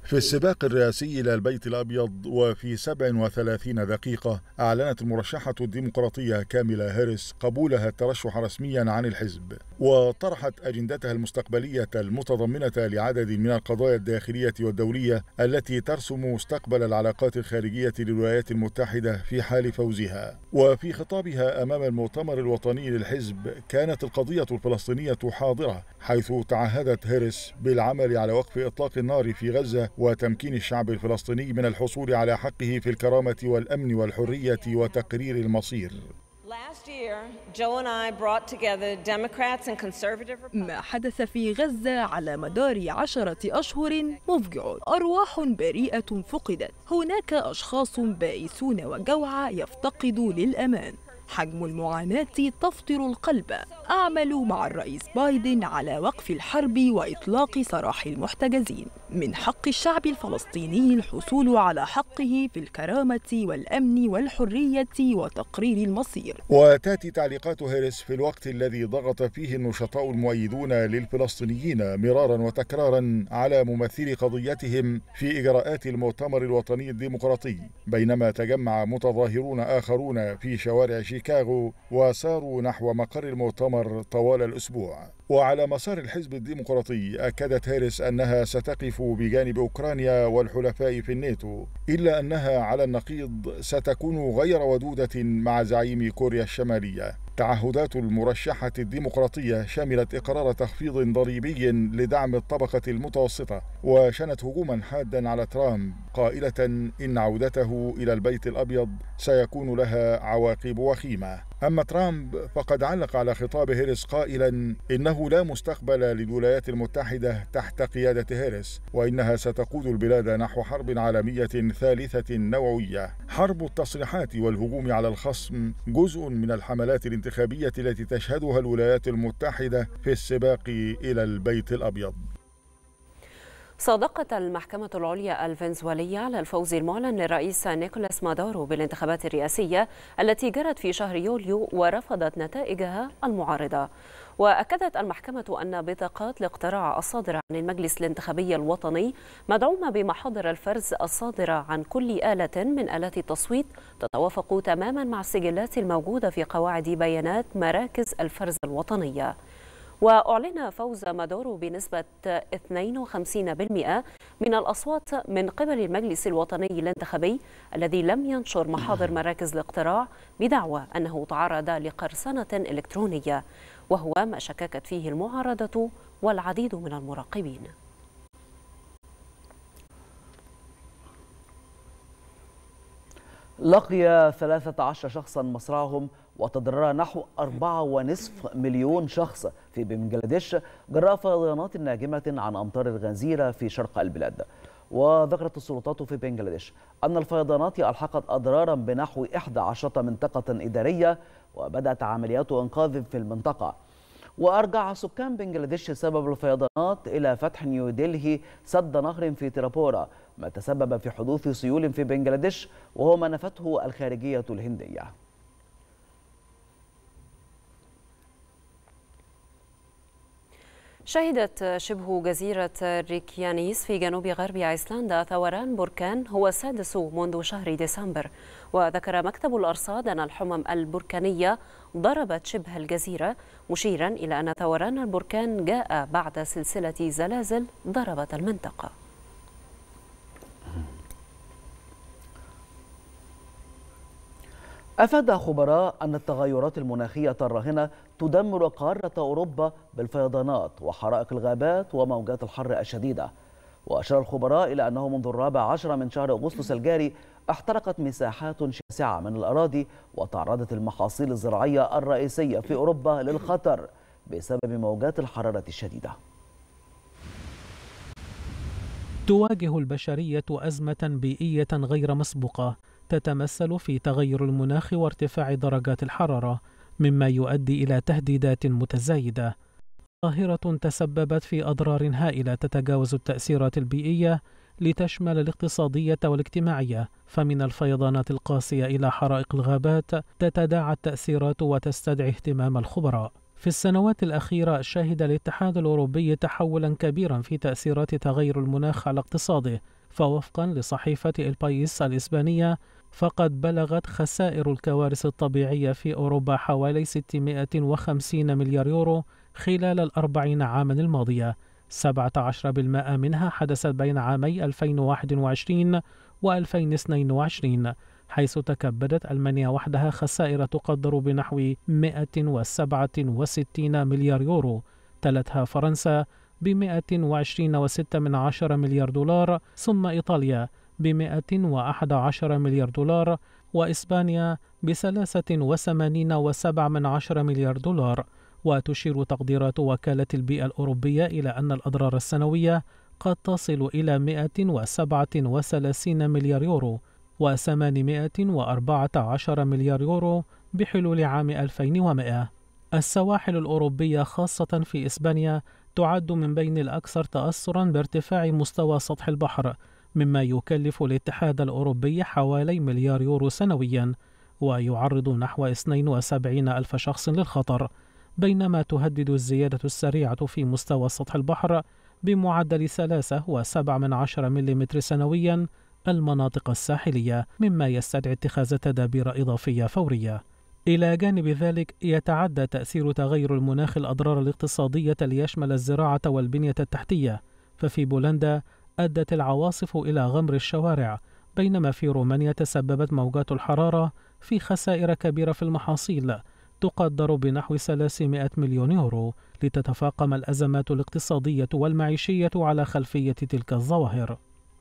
في السباق الرئاسي إلى البيت الأبيض وفي 37 دقيقة أعلنت المرشحة الديمقراطية كاميلا هيرس قبولها الترشح رسميا عن الحزب وطرحت أجندتها المستقبلية المتضمنة لعدد من القضايا الداخلية والدولية التي ترسم مستقبل العلاقات الخارجية للولايات المتحدة في حال فوزها وفي خطابها أمام المؤتمر الوطني للحزب كانت القضية الفلسطينية حاضرة حيث تعهدت هيرس بالعمل على وقف إطلاق النار في غزة وتمكين الشعب الفلسطيني من الحصول على حقه في الكرامة والأمن والحرية وتقرير المصير ما حدث في غزة على مدار عشرة أشهر مفجع أرواح بريئة فقدت هناك أشخاص بائسون وجوع يفتقدوا للأمان حجم المعاناة تفطر القلب أعمل مع الرئيس بايدن على وقف الحرب وإطلاق سراح المحتجزين من حق الشعب الفلسطيني الحصول على حقه في الكرامة والأمن والحرية وتقرير المصير وتأتي تعليقات هيرس في الوقت الذي ضغط فيه النشطاء المؤيدون للفلسطينيين مرارا وتكرارا على ممثلي قضيتهم في إجراءات المؤتمر الوطني الديمقراطي بينما تجمع متظاهرون آخرون في شوارع شيكاغو شيكاغو وساروا نحو مقر المؤتمر طوال الأسبوع وعلى مسار الحزب الديمقراطي أكدت هاريس أنها ستقف بجانب أوكرانيا والحلفاء في الناتو إلا أنها على النقيض ستكون غير ودودة مع زعيم كوريا الشمالية تعهدات المرشحة الديمقراطية شملت إقرار تخفيض ضريبي لدعم الطبقة المتوسطة وشنت هجوما حادا على ترامب قائلة إن عودته إلى البيت الأبيض سيكون لها عواقب وخيمة أما ترامب فقد علق على خطاب هيرس قائلا إنه لا مستقبل للولايات المتحدة تحت قيادة هيرس وإنها ستقود البلاد نحو حرب عالمية ثالثة نوعية حرب التصريحات والهجوم على الخصم جزء من الحملات الانتخابية التي تشهدها الولايات المتحدة في السباق إلى البيت الأبيض صادقت المحكمة العليا الفنزويلية على الفوز المعلن للرئيس نيكولاس مادورو بالانتخابات الرئاسية التي جرت في شهر يوليو ورفضت نتائجها المعارضة وأكدت المحكمة أن بطاقات الاقتراع الصادرة عن المجلس الانتخابي الوطني مدعومة بمحاضر الفرز الصادرة عن كل آلة من آلات التصويت تتوافق تماما مع السجلات الموجودة في قواعد بيانات مراكز الفرز الوطنية وأعلن فوز مادورو بنسبة 52% من الأصوات من قبل المجلس الوطني الانتخابي الذي لم ينشر محاضر مراكز الاقتراع بدعوى أنه تعرض لقرصنة إلكترونية وهو ما شككت فيه المعارضة والعديد من المراقبين لقي 13 شخصا مصرعهم وتضرر نحو 4.5 مليون شخص في بنجلاديش جراء فيضانات ناجمة عن أمطار الغزيرة في شرق البلاد وذكرت السلطات في بنجلاديش أن الفيضانات ألحقت أضرارا بنحو 11 منطقة إدارية وبدأت عمليات إنقاذ في المنطقة وأرجع سكان بنجلاديش سبب الفيضانات إلى فتح نيودلهي سد نهر في ترابورا ما تسبب في حدوث سيول في بنجلاديش وهو ما نفته الخارجية الهندية شهدت شبه جزيرة ريكيانيس في جنوب غرب أيسلندا ثوران بركان هو السادس منذ شهر ديسمبر وذكر مكتب الأرصاد أن الحمم البركانية ضربت شبه الجزيرة مشيرا إلى أن ثوران البركان جاء بعد سلسلة زلازل ضربت المنطقة أفاد خبراء أن التغيرات المناخية الراهنة تدمر قارة أوروبا بالفيضانات وحرائق الغابات وموجات الحر الشديدة وأشار الخبراء إلى أنه منذ الرابع عشر من شهر أغسطس الجاري احترقت مساحات شاسعة من الأراضي وتعرضت المحاصيل الزراعية الرئيسية في أوروبا للخطر بسبب موجات الحرارة الشديدة تواجه البشرية أزمة بيئية غير مسبوقة تتمثل في تغير المناخ وارتفاع درجات الحرارة مما يؤدي إلى تهديدات متزايدة ظاهرة تسببت في أضرار هائلة تتجاوز التأثيرات البيئية لتشمل الاقتصادية والاجتماعية فمن الفيضانات القاسية إلى حرائق الغابات تتداعى التأثيرات وتستدعي اهتمام الخبراء في السنوات الأخيرة شهد الاتحاد الأوروبي تحولا كبيرا في تأثيرات تغير المناخ على اقتصاده فوفقا لصحيفة البايس الإسبانية فقد بلغت خسائر الكوارث الطبيعية في أوروبا حوالي 650 مليار يورو خلال الأربعين عاما الماضية 17% منها حدثت بين عامي 2021 و 2022 حيث تكبدت ألمانيا وحدها خسائر تقدر بنحو 167 مليار يورو تلتها فرنسا ب 120.6 مليار دولار ثم إيطاليا ب 111 مليار دولار وإسبانيا ب 83.7 مليار دولار وتشير تقديرات وكالة البيئة الأوروبية إلى أن الأضرار السنوية قد تصل إلى 137 مليار يورو و814 مليار يورو بحلول عام 2100 السواحل الأوروبية خاصة في إسبانيا تعد من بين الأكثر تأثرا بارتفاع مستوى سطح البحر مما يكلف الاتحاد الأوروبي حوالي مليار يورو سنويا ويعرض نحو 72 ألف شخص للخطر بينما تهدد الزيادة السريعة في مستوى سطح البحر بمعدل 3.7 ملم سنويا المناطق الساحلية مما يستدعي اتخاذ تدابير إضافية فورية إلى جانب ذلك يتعدى تأثير تغير المناخ الأضرار الاقتصادية ليشمل الزراعة والبنية التحتية ففي بولندا أدت العواصف إلى غمر الشوارع بينما في رومانيا تسببت موجات الحرارة في خسائر كبيرة في المحاصيل تقدر بنحو 300 مليون يورو لتتفاقم الأزمات الاقتصادية والمعيشية على خلفية تلك الظواهر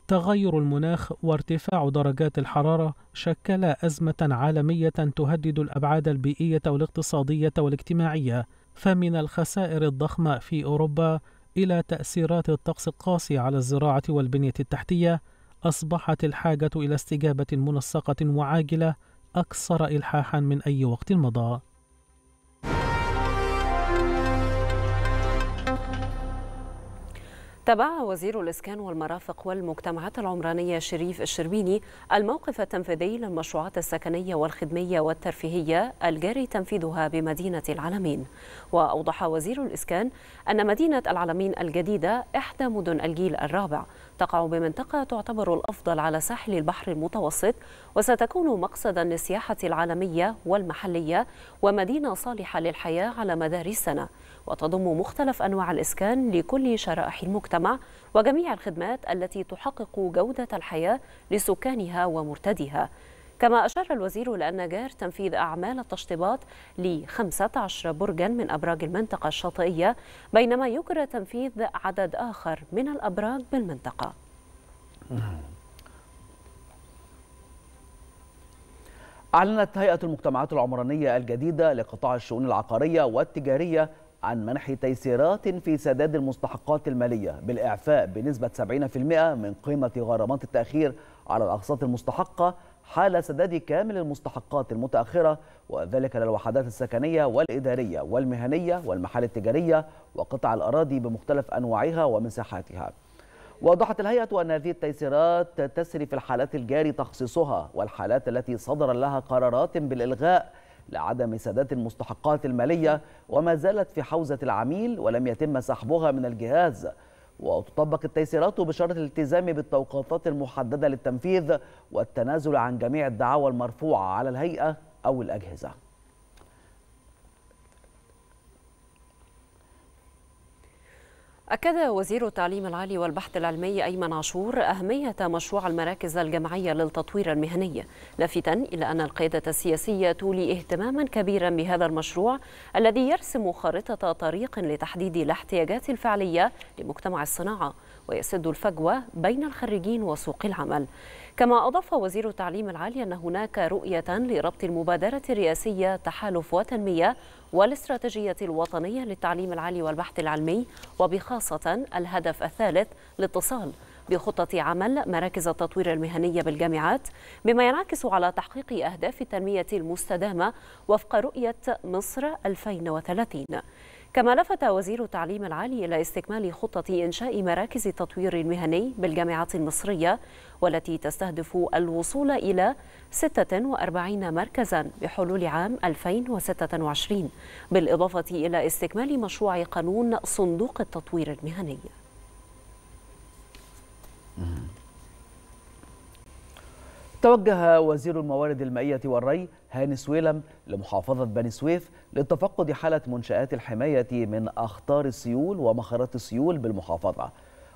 تغير المناخ وارتفاع درجات الحرارة شكلا أزمة عالمية تهدد الأبعاد البيئية والاقتصادية والاجتماعية فمن الخسائر الضخمة في أوروبا إلى تأثيرات الطقس القاسي على الزراعة والبنية التحتية أصبحت الحاجة إلى استجابة منسقة وعاجلة أكثر إلحاحا من أي وقت مضى تبع وزير الإسكان والمرافق والمجتمعات العمرانية شريف الشربيني الموقف التنفيذي للمشروعات السكنية والخدمية والترفيهية الجاري تنفيذها بمدينة العلمين وأوضح وزير الإسكان أن مدينة العلمين الجديدة إحدى مدن الجيل الرابع تقع بمنطقة تعتبر الأفضل على ساحل البحر المتوسط وستكون مقصدا للسياحة العالمية والمحلية ومدينة صالحة للحياة على مدار السنة وتضم مختلف أنواع الإسكان لكل شرائح المجتمع وجميع الخدمات التي تحقق جودة الحياة لسكانها ومرتديها كما أشار الوزير لأن جار تنفيذ أعمال التشطيبات ل 15 برجا من أبراج المنطقة الشاطئية بينما يجرى تنفيذ عدد آخر من الأبراج بالمنطقة أعلنت هيئة المجتمعات العمرانية الجديدة لقطاع الشؤون العقارية والتجارية عن منح تيسيرات في سداد المستحقات المالية بالإعفاء بنسبة 70% من قيمة غرامات التأخير على الأقساط المستحقة حال سداد كامل المستحقات المتأخرة وذلك للوحدات السكنية والإدارية والمهنية والمحال التجارية وقطع الأراضي بمختلف أنواعها ومساحاتها وضحت الهيئة أن هذه التيسيرات تسري في الحالات الجاري تخصيصها والحالات التي صدر لها قرارات بالإلغاء لعدم سداد المستحقات المالية وما زالت في حوزة العميل ولم يتم سحبها من الجهاز وتطبق التيسيرات بشرط الالتزام بالتوقيتات المحددة للتنفيذ والتنازل عن جميع الدعاوى المرفوعة على الهيئة أو الأجهزة أكد وزير التعليم العالي والبحث العلمي أيمن عاشور أهمية مشروع المراكز الجمعية للتطوير المهني لافتا إلى أن القيادة السياسية تولي اهتماما كبيرا بهذا المشروع الذي يرسم خارطة طريق لتحديد الاحتياجات الفعلية لمجتمع الصناعة ويسد الفجوة بين الخريجين وسوق العمل كما أضاف وزير التعليم العالي أن هناك رؤية لربط المبادرة الرئاسية تحالف وتنمية والاستراتيجية الوطنية للتعليم العالي والبحث العلمي وبخاصة الهدف الثالث الاتصال بخطة عمل مراكز التطوير المهنية بالجامعات بما ينعكس على تحقيق أهداف التنمية المستدامة وفق رؤية مصر 2030 كما لفت وزير التعليم العالي إلى استكمال خطة إنشاء مراكز التطوير المهني بالجامعات المصرية والتي تستهدف الوصول إلى 46 مركزا بحلول عام 2026 بالإضافة إلى استكمال مشروع قانون صندوق التطوير المهني توجه وزير الموارد المائية والري هاني سويلم لمحافظة بني سويف لتفقد حالة منشآت الحماية من أخطار السيول ومخرات السيول بالمحافظة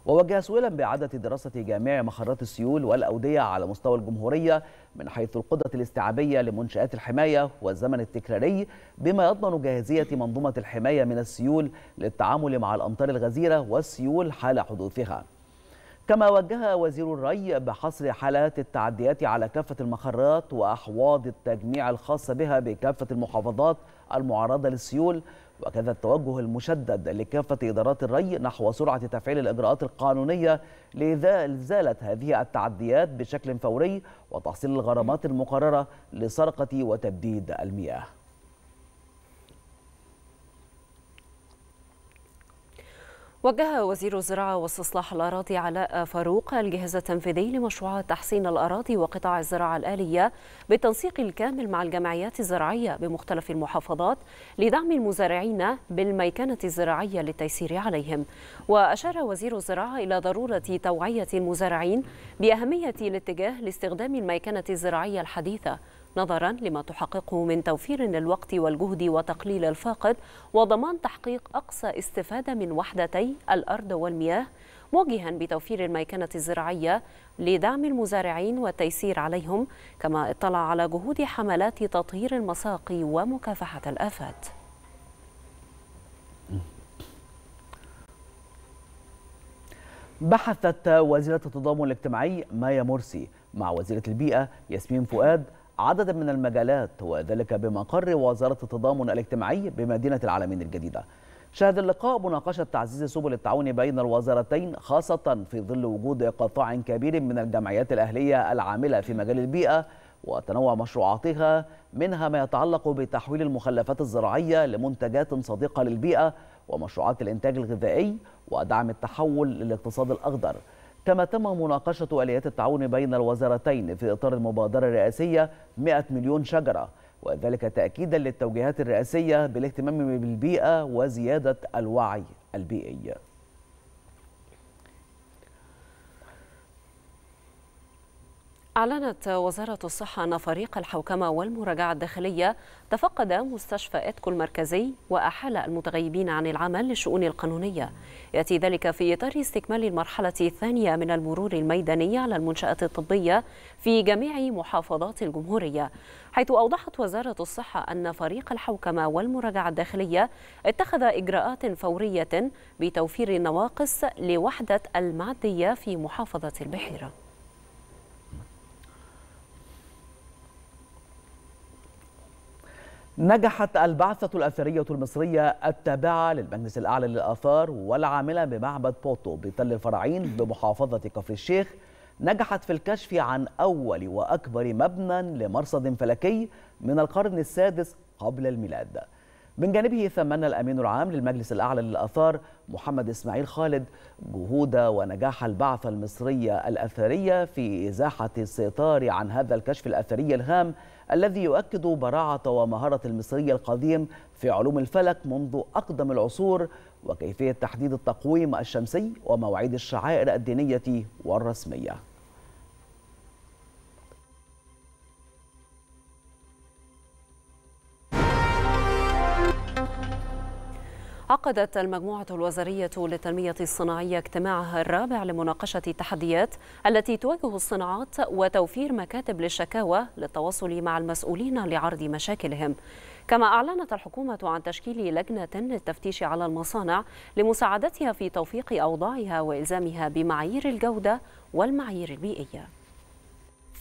ووجه سؤالا بإعادة دراسة جميع مخرات السيول والأودية على مستوى الجمهورية من حيث القدرة الاستيعابية لمنشآت الحماية والزمن التكراري بما يضمن جاهزية منظومة الحماية من السيول للتعامل مع الأمطار الغزيرة والسيول حال حدوثها كما وجه وزير الري بحصر حالات التعديات على كافة المخرات وأحواض التجميع الخاصة بها بكافة المحافظات المعرضة للسيول وكذا التوجه المشدد لكافة إدارات الري نحو سرعة تفعيل الإجراءات القانونية لإزالة هذه التعديات بشكل فوري وتحصيل الغرامات المقررة لسرقة وتبديد المياه وجه وزير الزراعة واستصلاح الأراضي علاء فاروق الجهاز التنفيذي لمشروع تحسين الأراضي وقطاع الزراعة الآلية بالتنسيق الكامل مع الجمعيات الزراعية بمختلف المحافظات لدعم المزارعين بالميكنة الزراعية للتيسير عليهم وأشار وزير الزراعة إلى ضرورة توعية المزارعين بأهمية الاتجاه لاستخدام الميكنة الزراعية الحديثة نظرا لما تحققه من توفير للوقت والجهد وتقليل الفاقد وضمان تحقيق أقصى استفادة من وحدتي الأرض والمياه موجها بتوفير الميكنة الزراعية لدعم المزارعين والتيسير عليهم كما اطلع على جهود حملات تطهير المساقي ومكافحة الآفات بحثت وزيرة التضامن الاجتماعي مايا مرسي مع وزيرة البيئة ياسمين فؤاد عددا من المجالات وذلك بمقر وزارة التضامن الاجتماعي بمدينة العالمين الجديدة شهد اللقاء مناقشة تعزيز سبل التعاون بين الوزارتين خاصة في ظل وجود قطاع كبير من الجمعيات الأهلية العاملة في مجال البيئة وتنوع مشروعاتها منها ما يتعلق بتحويل المخلفات الزراعية لمنتجات صديقة للبيئة ومشروعات الإنتاج الغذائي ودعم التحول للاقتصاد الأخضر كما تم مناقشة آليات التعاون بين الوزارتين في إطار المبادرة الرئاسية 100 مليون شجرة وذلك تأكيدا للتوجيهات الرئاسية بالاهتمام بالبيئة وزيادة الوعي البيئي أعلنت وزارة الصحة أن فريق الحوكمة والمراجعة الداخلية تفقد مستشفى إتكو المركزي وأحال المتغيبين عن العمل للشؤون القانونية يأتي ذلك في إطار استكمال المرحلة الثانية من المرور الميداني على المنشآت الطبية في جميع محافظات الجمهورية حيث أوضحت وزارة الصحة أن فريق الحوكمة والمراجعة الداخلية اتخذ إجراءات فورية بتوفير النواقص لوحدة المعدية في محافظة البحيرة نجحت البعثة الأثرية المصرية التابعة للمجلس الأعلى للآثار والعاملة بمعبد بوتو بتل الفرعين بمحافظة كفر الشيخ نجحت في الكشف عن أول وأكبر مبنى لمرصد فلكي من القرن السادس قبل الميلاد من جانبه ثمن الأمين العام للمجلس الأعلى للآثار محمد إسماعيل خالد جهود ونجاح البعثة المصرية الأثرية في إزاحة الستار عن هذا الكشف الأثري الهام الذي يؤكد براعة ومهارة المصري القديم في علوم الفلك منذ أقدم العصور وكيفية تحديد التقويم الشمسي ومواعيد الشعائر الدينية والرسمية عقدت المجموعة الوزارية للتنمية الصناعية اجتماعها الرابع لمناقشة التحديات التي تواجه الصناعات وتوفير مكاتب للشكاوى للتواصل مع المسؤولين لعرض مشاكلهم كما أعلنت الحكومة عن تشكيل لجنة للتفتيش على المصانع لمساعدتها في توفيق أوضاعها وإلزامها بمعايير الجودة والمعايير البيئية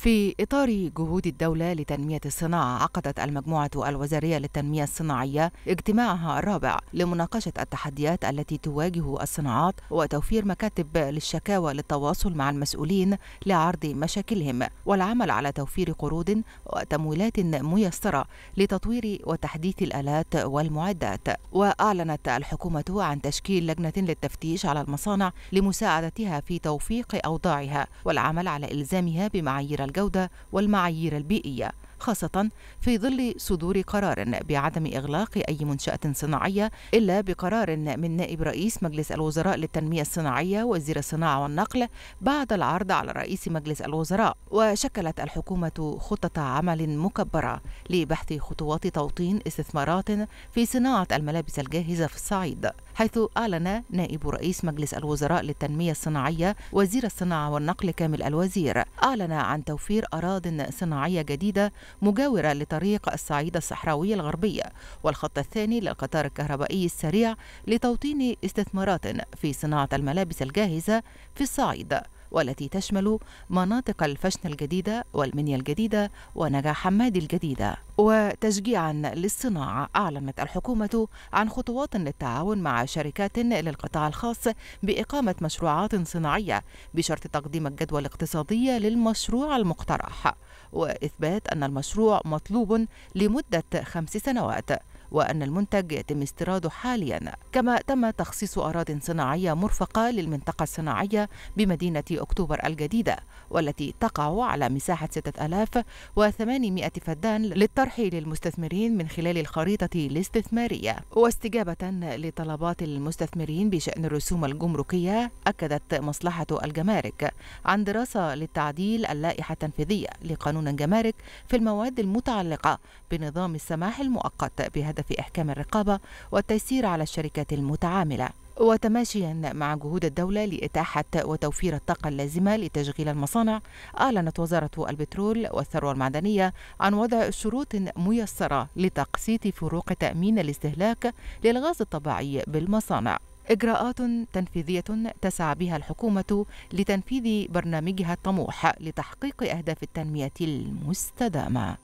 في إطار جهود الدولة لتنمية الصناعة عقدت المجموعة الوزارية للتنمية الصناعية اجتماعها الرابع لمناقشة التحديات التي تواجه الصناعات وتوفير مكاتب للشكاوى للتواصل مع المسؤولين لعرض مشاكلهم والعمل على توفير قروض وتمويلات ميسرة لتطوير وتحديث الآلات والمعدات وأعلنت الحكومة عن تشكيل لجنة للتفتيش على المصانع لمساعدتها في توفيق أوضاعها والعمل على إلزامها بمعايير الجودة والمعايير البيئية خاصة في ظل صدور قرار بعدم إغلاق أي منشأة صناعية إلا بقرار من نائب رئيس مجلس الوزراء للتنمية الصناعية وزير الصناعة والنقل بعد العرض على رئيس مجلس الوزراء وشكلت الحكومة خطة عمل مكبرة لبحث خطوات توطين استثمارات في صناعة الملابس الجاهزة في الصعيد حيث أعلن نائب رئيس مجلس الوزراء للتنمية الصناعية وزير الصناعة والنقل كامل الوزير أعلن عن توفير أراض صناعية جديدة مجاورة لطريق الصعيد الصحراوي الغربية والخط الثاني للقطار الكهربائي السريع لتوطين استثمارات في صناعة الملابس الجاهزة في الصعيد والتي تشمل مناطق الفشن الجديدة والمنيا الجديدة ونجا حمادي الجديدة وتشجيعا للصناعة أعلنت الحكومة عن خطوات للتعاون مع شركات للقطاع الخاص بإقامة مشروعات صناعية بشرط تقديم الجدوى الاقتصادية للمشروع المقترح وإثبات أن المشروع مطلوب لمدة خمس سنوات وأن المنتج يتم استيراده حاليا كما تم تخصيص أراض صناعية مرفقة للمنطقة الصناعية بمدينة أكتوبر الجديدة والتي تقع على مساحة 6800 فدان للطرح للمستثمرين من خلال الخريطة الاستثمارية واستجابة لطلبات المستثمرين بشأن الرسوم الجمركية أكدت مصلحة الجمارك عن دراسة للتعديل اللائحة التنفيذية لقانون الجمارك في المواد المتعلقة بنظام السماح المؤقت بهدف في إحكام الرقابة والتيسير على الشركات المتعاملة وتماشيا مع جهود الدولة لإتاحة وتوفير الطاقة اللازمة لتشغيل المصانع أعلنت وزارة البترول والثروة المعدنية عن وضع شروط ميسرة لتقسيط فروق تأمين الاستهلاك للغاز الطبيعي بالمصانع إجراءات تنفيذية تسعى بها الحكومة لتنفيذ برنامجها الطموح لتحقيق أهداف التنمية المستدامة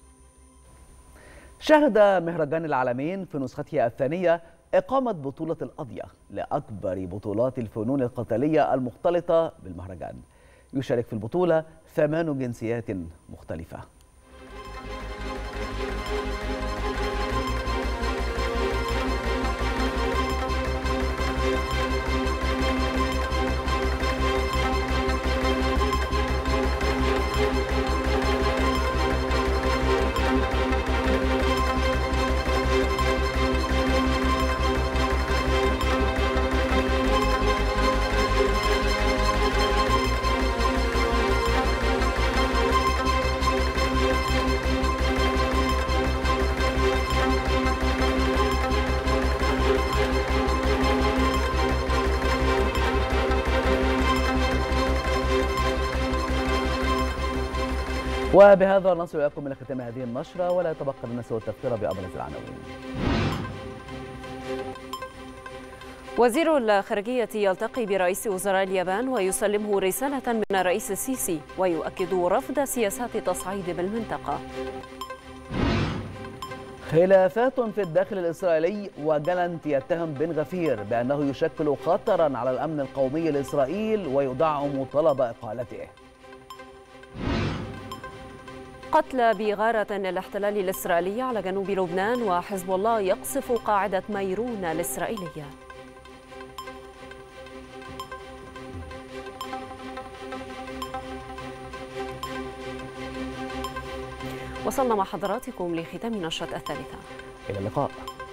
شهد مهرجان العالمين في نسخته الثانية إقامة بطولة القضية لأكبر بطولات الفنون القتالية المختلطة بالمهرجان يشارك في البطولة ثمان جنسيات مختلفة وبهذا نصل إليكم إلى ختام هذه النشرة ولا يتبقى لنا سوى التذكرة بأبرز العناوين وزير الخارجية يلتقي برئيس وزراء اليابان ويسلمه رسالة من الرئيس السيسي ويؤكد رفض سياسات التصعيد بالمنطقة خلافات في الداخل الإسرائيلي وجلنت يتهم بن غفير بأنه يشكل خطرا على الأمن القومي لإسرائيل ويدعم طلب إقالته قتل بغارة للاحتلال الإسرائيلي على جنوب لبنان وحزب الله يقصف قاعدة ميرون الإسرائيلية وصلنا مع حضراتكم لختام نشرة الثالثة إلى اللقاء